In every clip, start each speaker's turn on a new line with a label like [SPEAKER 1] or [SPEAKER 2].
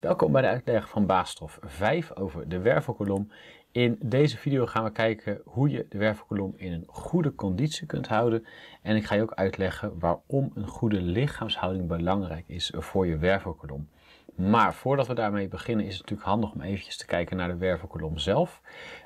[SPEAKER 1] Welkom bij de uitleg van Baasstof 5 over de wervelkolom. In deze video gaan we kijken hoe je de wervelkolom in een goede conditie kunt houden. En ik ga je ook uitleggen waarom een goede lichaamshouding belangrijk is voor je wervelkolom. Maar voordat we daarmee beginnen is het natuurlijk handig om eventjes te kijken naar de wervelkolom zelf.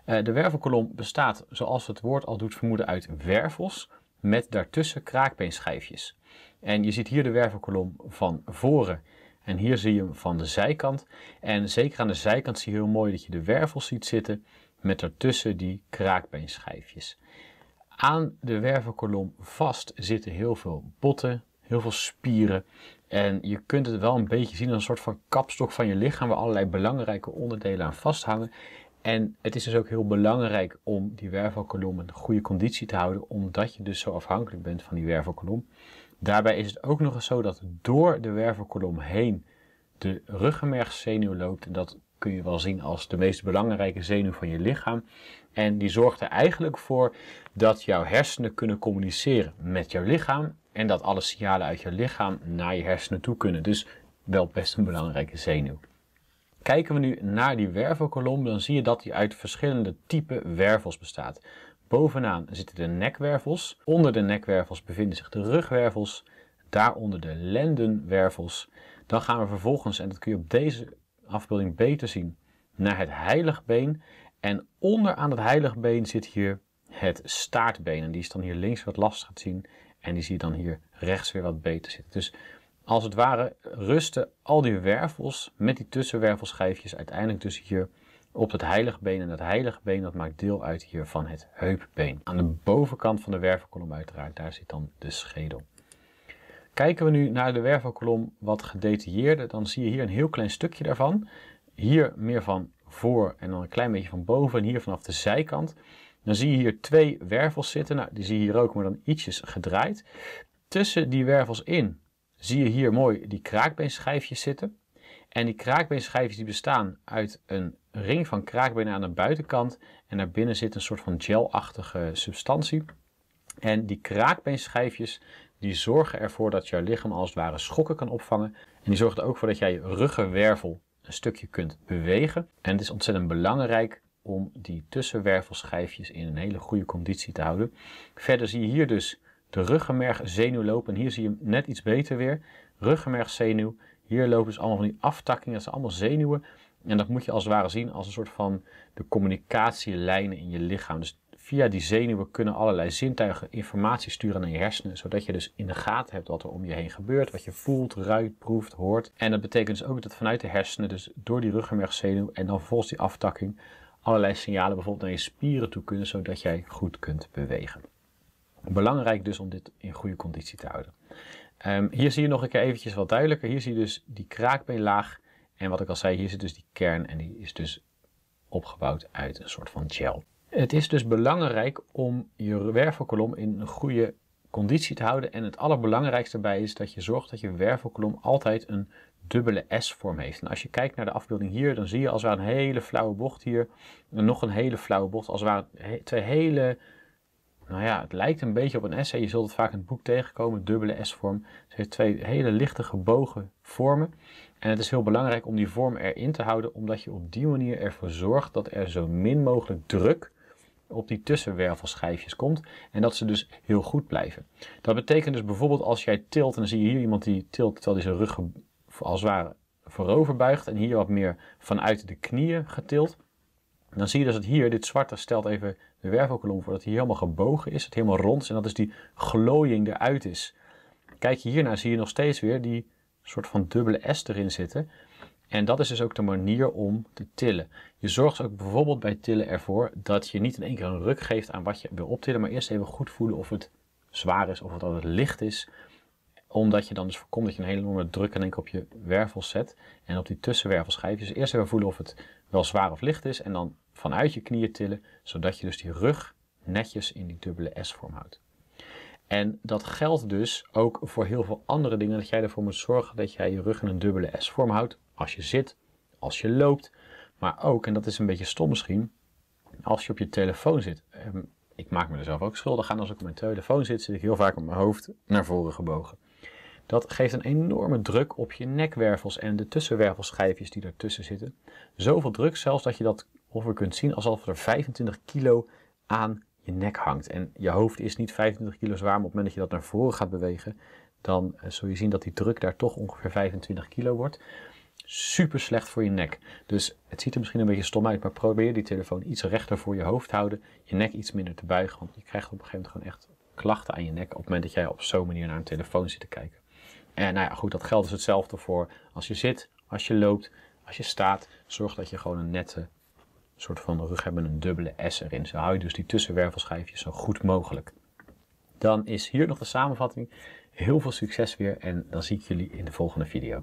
[SPEAKER 1] Eh, de wervelkolom bestaat, zoals het woord al doet vermoeden, uit wervels met daartussen kraakbeenschijfjes. En je ziet hier de wervelkolom van voren en hier zie je hem van de zijkant. En zeker aan de zijkant zie je heel mooi dat je de wervels ziet zitten met daartussen die kraakbeenschijfjes. Aan de wervelkolom vast zitten heel veel botten, heel veel spieren. En je kunt het wel een beetje zien als een soort van kapstok van je lichaam waar allerlei belangrijke onderdelen aan vasthangen. En het is dus ook heel belangrijk om die wervelkolom in goede conditie te houden, omdat je dus zo afhankelijk bent van die wervelkolom. Daarbij is het ook nog eens zo dat door de wervelkolom heen de ruggenmergzenuw loopt. En dat kun je wel zien als de meest belangrijke zenuw van je lichaam. En die zorgt er eigenlijk voor dat jouw hersenen kunnen communiceren met jouw lichaam. En dat alle signalen uit je lichaam naar je hersenen toe kunnen. Dus wel best een belangrijke zenuw. Kijken we nu naar die wervelkolom, dan zie je dat die uit verschillende type wervels bestaat. Bovenaan zitten de nekwervels, onder de nekwervels bevinden zich de rugwervels, daaronder de lendenwervels. Dan gaan we vervolgens, en dat kun je op deze afbeelding beter zien, naar het heiligbeen. En onder aan het heiligbeen zit hier het staartbeen. En die is dan hier links wat lastig te zien en die zie je dan hier rechts weer wat beter zitten. Dus als het ware rusten al die wervels met die tussenwervelschijfjes uiteindelijk dus hier op het heiligbeen. En dat heiligbeen dat maakt deel uit hier van het heupbeen. Aan de bovenkant van de wervelkolom uiteraard, daar zit dan de schedel. Kijken we nu naar de wervelkolom wat gedetailleerder, dan zie je hier een heel klein stukje daarvan. Hier meer van voor en dan een klein beetje van boven en hier vanaf de zijkant. Dan zie je hier twee wervels zitten, nou, die zie je hier ook, maar dan ietsjes gedraaid. Tussen die wervels in zie je hier mooi die kraakbeenschijfjes zitten. En die kraakbeenschijfjes die bestaan uit een ring van kraakbenen aan de buitenkant. En daarbinnen zit een soort van gelachtige substantie. En die kraakbeenschijfjes die zorgen ervoor dat jouw lichaam als het ware schokken kan opvangen. En die zorgen er ook voor dat jij je ruggenwervel een stukje kunt bewegen. En het is ontzettend belangrijk om die tussenwervelschijfjes in een hele goede conditie te houden. Verder zie je hier dus de ruggenmergzenuw lopen. En hier zie je hem net iets beter weer. Ruggenmergzenuw. Hier lopen dus allemaal van die aftakkingen. Dat zijn allemaal zenuwen. En dat moet je als het ware zien als een soort van de communicatielijnen in je lichaam. Dus via die zenuwen kunnen allerlei zintuigen informatie sturen naar je hersenen, zodat je dus in de gaten hebt wat er om je heen gebeurt, wat je voelt, ruikt, proeft, hoort. En dat betekent dus ook dat vanuit de hersenen, dus door die ruggenmergzenuw en dan volgens die aftakking, allerlei signalen bijvoorbeeld naar je spieren toe kunnen, zodat jij goed kunt bewegen. Belangrijk dus om dit in goede conditie te houden. Ehm, hier zie je nog een keer eventjes wat duidelijker. Hier zie je dus die kraakbeenlaag. En wat ik al zei, hier zit dus die kern en die is dus opgebouwd uit een soort van gel. Het is dus belangrijk om je wervelkolom in een goede conditie te houden. En het allerbelangrijkste daarbij is dat je zorgt dat je wervelkolom altijd een dubbele S-vorm heeft. En als je kijkt naar de afbeelding hier, dan zie je als het een hele flauwe bocht hier. En nog een hele flauwe bocht, als het twee hele nou ja, het lijkt een beetje op een S. Je zult het vaak in het boek tegenkomen, dubbele S-vorm. Ze heeft twee hele lichte gebogen vormen. En het is heel belangrijk om die vorm erin te houden, omdat je op die manier ervoor zorgt dat er zo min mogelijk druk op die tussenwervelschijfjes komt en dat ze dus heel goed blijven. Dat betekent dus bijvoorbeeld als jij tilt en dan zie je hier iemand die tilt terwijl hij zijn rug als het ware voorover buigt en hier wat meer vanuit de knieën getild dan zie je dus dat hier, dit zwarte stelt even de wervelkolom voor, dat hij helemaal gebogen is, het helemaal rond is en dat is dus die glooiing eruit is. Kijk je hiernaar, zie je nog steeds weer die soort van dubbele S erin zitten. En dat is dus ook de manier om te tillen. Je zorgt ook bijvoorbeeld bij tillen ervoor dat je niet in één keer een ruk geeft aan wat je wil optillen, maar eerst even goed voelen of het zwaar is of dat het licht is. Omdat je dan dus voorkomt dat je een hele enorme druk in één op je wervels zet en op die tussenwervelschijfjes. Dus eerst even voelen of het wel zwaar of licht is en dan vanuit je knieën tillen, zodat je dus die rug netjes in die dubbele S-vorm houdt. En dat geldt dus ook voor heel veel andere dingen, dat jij ervoor moet zorgen dat jij je rug in een dubbele S-vorm houdt, als je zit, als je loopt, maar ook, en dat is een beetje stom misschien, als je op je telefoon zit. Ehm, ik maak me er zelf ook schuldig aan, als ik op mijn telefoon zit, zit ik heel vaak met mijn hoofd naar voren gebogen. Dat geeft een enorme druk op je nekwervels en de tussenwervelschijfjes die ertussen zitten. Zoveel druk zelfs dat je dat of we kunt zien alsof er 25 kilo aan je nek hangt. En je hoofd is niet 25 kilo zwaar, maar op het moment dat je dat naar voren gaat bewegen, dan eh, zul je zien dat die druk daar toch ongeveer 25 kilo wordt. Super slecht voor je nek. Dus het ziet er misschien een beetje stom uit, maar probeer die telefoon iets rechter voor je hoofd te houden. Je nek iets minder te buigen, want je krijgt op een gegeven moment gewoon echt klachten aan je nek op het moment dat jij op zo'n manier naar een telefoon zit te kijken. En nou ja, goed, dat geldt dus hetzelfde voor als je zit, als je loopt, als je staat. Zorg dat je gewoon een nette soort van rug hebben een dubbele S erin. Zo hou je dus die tussenwervelschijfjes zo goed mogelijk. Dan is hier nog de samenvatting. Heel veel succes weer en dan zie ik jullie in de volgende video.